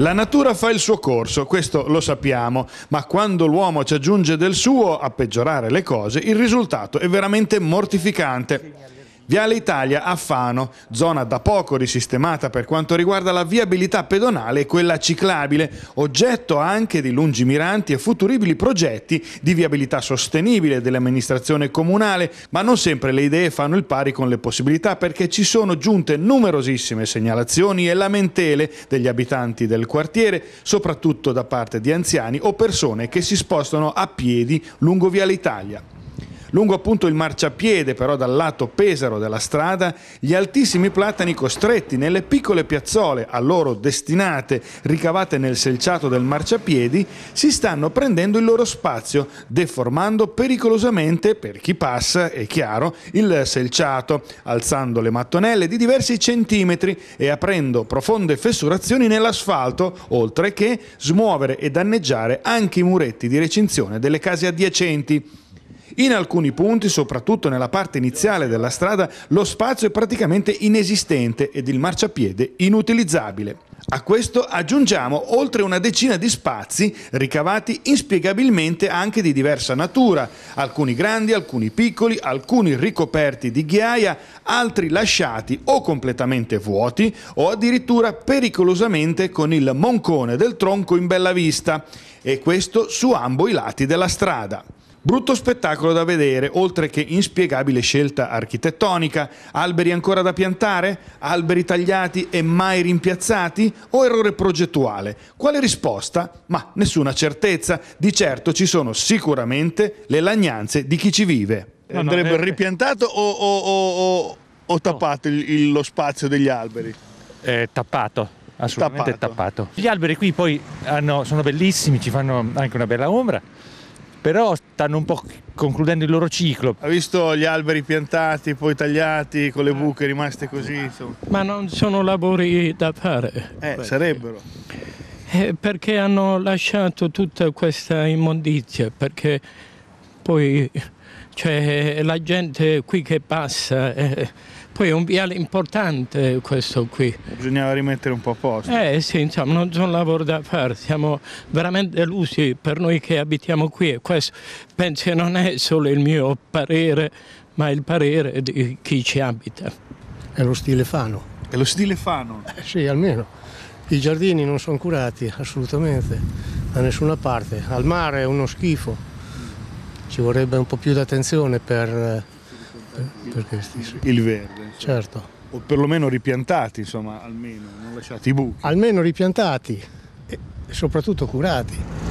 La natura fa il suo corso, questo lo sappiamo, ma quando l'uomo ci aggiunge del suo a peggiorare le cose, il risultato è veramente mortificante. Viale Italia a Fano, zona da poco risistemata per quanto riguarda la viabilità pedonale e quella ciclabile, oggetto anche di lungimiranti e futuribili progetti di viabilità sostenibile dell'amministrazione comunale, ma non sempre le idee fanno il pari con le possibilità perché ci sono giunte numerosissime segnalazioni e lamentele degli abitanti del quartiere, soprattutto da parte di anziani o persone che si spostano a piedi lungo Viale Italia. Lungo appunto il marciapiede, però dal lato pesaro della strada, gli altissimi platani costretti nelle piccole piazzole a loro destinate, ricavate nel selciato del marciapiedi, si stanno prendendo il loro spazio, deformando pericolosamente, per chi passa, è chiaro, il selciato, alzando le mattonelle di diversi centimetri e aprendo profonde fessurazioni nell'asfalto, oltre che smuovere e danneggiare anche i muretti di recinzione delle case adiacenti. In alcuni punti, soprattutto nella parte iniziale della strada, lo spazio è praticamente inesistente ed il marciapiede inutilizzabile. A questo aggiungiamo oltre una decina di spazi ricavati inspiegabilmente anche di diversa natura, alcuni grandi, alcuni piccoli, alcuni ricoperti di ghiaia, altri lasciati o completamente vuoti o addirittura pericolosamente con il moncone del tronco in bella vista, e questo su ambo i lati della strada. Brutto spettacolo da vedere, oltre che inspiegabile scelta architettonica. Alberi ancora da piantare? Alberi tagliati e mai rimpiazzati? O errore progettuale? Quale risposta? Ma nessuna certezza. Di certo ci sono sicuramente le lagnanze di chi ci vive. Eh, no, no, Andrebbe eh, eh, ripiantato o, o, o, o tappato no. il, lo spazio degli alberi? Eh, tappato assolutamente tappato. tappato. Gli alberi qui poi hanno, sono bellissimi, ci fanno anche una bella ombra però stanno un po' concludendo il loro ciclo. Ha visto gli alberi piantati, poi tagliati, con le buche rimaste così? Insomma. Ma non sono lavori da fare. Eh, perché. sarebbero. Eh, perché hanno lasciato tutta questa immondizia, perché poi cioè, la gente qui che passa... Eh, poi è un viale importante eh, questo qui. Bisognava rimettere un po' a posto. Eh sì, insomma, non c'è un lavoro da fare, siamo veramente delusi per noi che abitiamo qui e questo penso che non è solo il mio parere, ma il parere di chi ci abita. È lo stile Fano. È lo stile Fano? Eh, sì, almeno. I giardini non sono curati assolutamente, da nessuna parte. Al mare è uno schifo. Ci vorrebbe un po' più di attenzione per eh, per questi sì. Il verde. Insomma. Certo. O perlomeno ripiantati, insomma, almeno, non lasciati i buchi. Almeno ripiantati e soprattutto curati.